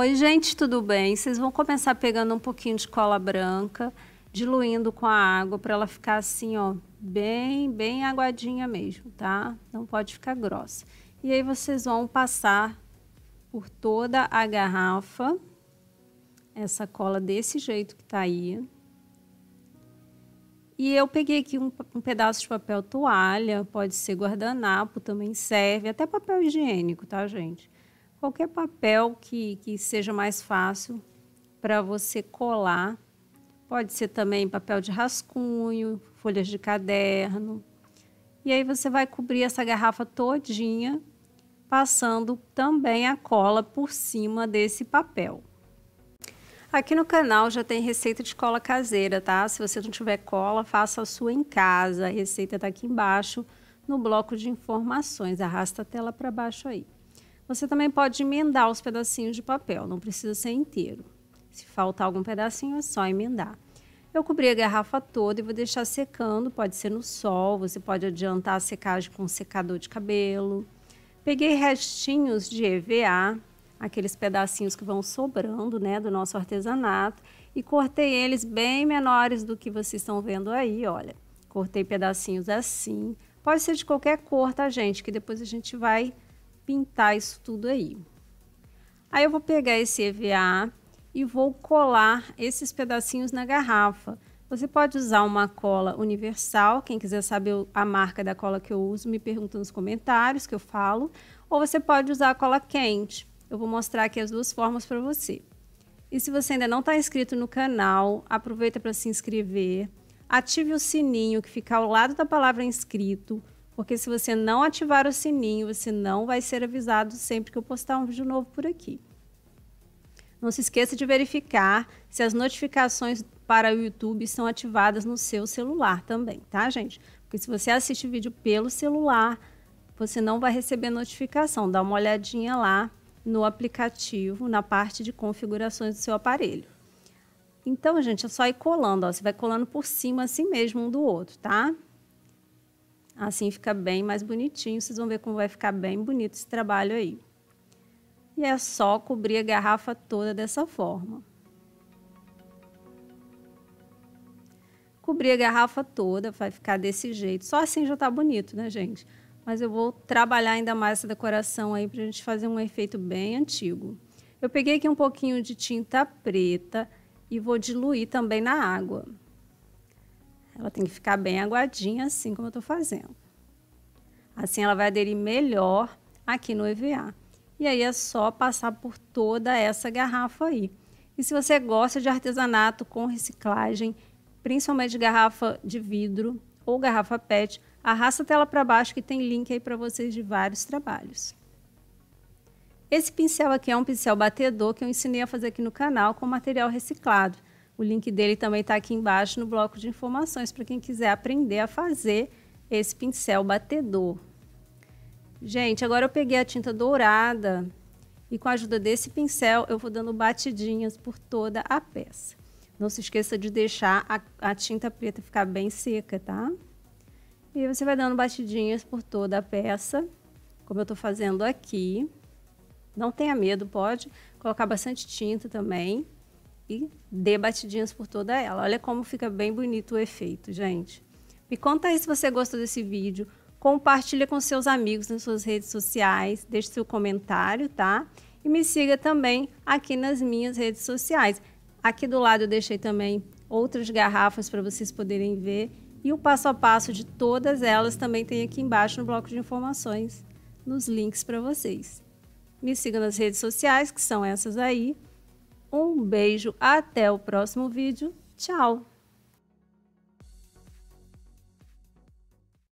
Oi, gente, tudo bem? Vocês vão começar pegando um pouquinho de cola branca, diluindo com a água para ela ficar assim, ó, bem, bem aguadinha mesmo, tá? Não pode ficar grossa. E aí vocês vão passar por toda a garrafa essa cola desse jeito que tá aí. E eu peguei aqui um, um, pedaço de papel toalha, pode ser guardanapo, também serve, até papel higiênico, tá, gente? qualquer papel que, que seja mais fácil para você colar. Pode ser também papel de rascunho, folhas de caderno. E aí você vai cobrir essa garrafa todinha, passando também a cola por cima desse papel. Aqui no canal já tem receita de cola caseira, tá? Se você não tiver cola, faça a sua em casa. A receita tá aqui embaixo no bloco de informações. Arrasta a tela para baixo aí. Você também pode emendar os pedacinhos de papel, não precisa ser inteiro. Se faltar algum pedacinho, é só emendar. Eu cobri a garrafa toda e vou deixar secando, pode ser no sol, você pode adiantar a secagem com um secador de cabelo. Peguei restinhos de EVA, aqueles pedacinhos que vão sobrando, né, do nosso artesanato, e cortei eles bem menores do que vocês estão vendo aí, olha. Cortei pedacinhos assim. Pode ser de qualquer cor, tá, gente? Que depois a gente vai pintar isso tudo aí. Aí eu vou pegar esse EVA e vou colar esses pedacinhos na garrafa. Você pode usar uma cola universal, quem quiser saber a marca da cola que eu uso, me pergunta nos comentários que eu falo, ou você pode usar a cola quente. Eu vou mostrar aqui as duas formas para você. E se você ainda não está inscrito no canal, aproveita para se inscrever, ative o sininho que fica ao lado da palavra inscrito, porque se você não ativar o sininho, você não vai ser avisado sempre que eu postar um vídeo novo por aqui. Não se esqueça de verificar se as notificações para o YouTube são ativadas no seu celular também, tá, gente? Porque se você assiste vídeo pelo celular, você não vai receber notificação. Dá uma olhadinha lá no aplicativo, na parte de configurações do seu aparelho. Então, gente, é só ir colando, ó. Você vai colando por cima assim mesmo um do outro, tá? Assim fica bem mais bonitinho. Vocês vão ver como vai ficar bem bonito esse trabalho aí. E é só cobrir a garrafa toda dessa forma. Cobrir a garrafa toda, vai ficar desse jeito. Só assim já tá bonito, né, gente? Mas eu vou trabalhar ainda mais essa decoração aí pra gente fazer um efeito bem antigo. Eu peguei aqui um pouquinho de tinta preta e vou diluir também na água. Ela tem que ficar bem aguadinha, assim como eu estou fazendo. Assim ela vai aderir melhor aqui no EVA. E aí é só passar por toda essa garrafa aí. E se você gosta de artesanato com reciclagem, principalmente garrafa de vidro ou garrafa PET, arrasta a tela para baixo que tem link aí para vocês de vários trabalhos. Esse pincel aqui é um pincel batedor que eu ensinei a fazer aqui no canal com material reciclado. O link dele também está aqui embaixo no bloco de informações para quem quiser aprender a fazer esse pincel batedor. Gente, agora eu peguei a tinta dourada e com a ajuda desse pincel eu vou dando batidinhas por toda a peça. Não se esqueça de deixar a, a tinta preta ficar bem seca, tá? E você vai dando batidinhas por toda a peça, como eu estou fazendo aqui. Não tenha medo, pode colocar bastante tinta também e dê batidinhas por toda ela. Olha como fica bem bonito o efeito, gente. Me conta aí se você gostou desse vídeo. Compartilha com seus amigos nas suas redes sociais. Deixe seu comentário, tá? E me siga também aqui nas minhas redes sociais. Aqui do lado eu deixei também outras garrafas para vocês poderem ver. E o passo a passo de todas elas também tem aqui embaixo no bloco de informações, nos links para vocês. Me siga nas redes sociais, que são essas aí. Um beijo, até o próximo vídeo. Tchau!